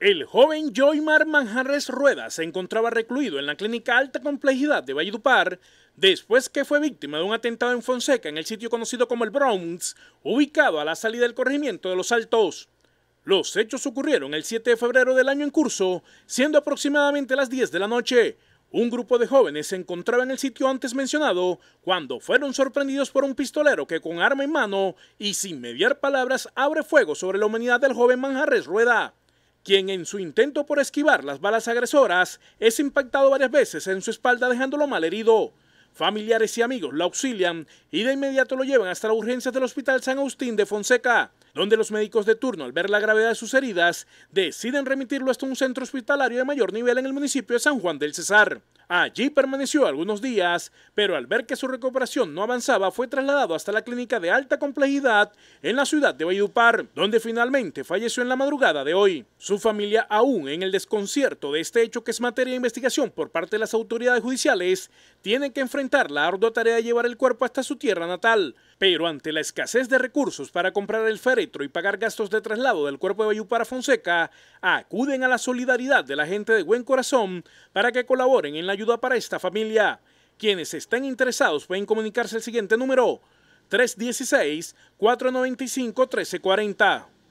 El joven Joymar Manjarres Rueda se encontraba recluido en la clínica Alta Complejidad de Valledupar después que fue víctima de un atentado en Fonseca en el sitio conocido como el Bronx, ubicado a la salida del corregimiento de Los Altos. Los hechos ocurrieron el 7 de febrero del año en curso, siendo aproximadamente las 10 de la noche. Un grupo de jóvenes se encontraba en el sitio antes mencionado cuando fueron sorprendidos por un pistolero que con arma en mano y sin mediar palabras abre fuego sobre la humanidad del joven Manjarres Rueda quien en su intento por esquivar las balas agresoras es impactado varias veces en su espalda dejándolo mal herido. Familiares y amigos lo auxilian y de inmediato lo llevan hasta la urgencia del Hospital San Agustín de Fonseca, donde los médicos de turno, al ver la gravedad de sus heridas, deciden remitirlo hasta un centro hospitalario de mayor nivel en el municipio de San Juan del Cesar. Allí permaneció algunos días, pero al ver que su recuperación no avanzaba fue trasladado hasta la clínica de alta complejidad en la ciudad de Vallupar, donde finalmente falleció en la madrugada de hoy. Su familia aún en el desconcierto de este hecho que es materia de investigación por parte de las autoridades judiciales, tiene que enfrentar la ardua tarea de llevar el cuerpo hasta su tierra natal, pero ante la escasez de recursos para comprar el féretro y pagar gastos de traslado del cuerpo de Vallupar a Fonseca, acuden a la solidaridad de la gente de buen corazón para que colaboren en la ayuda para esta familia. Quienes estén interesados pueden comunicarse al siguiente número 316-495-1340.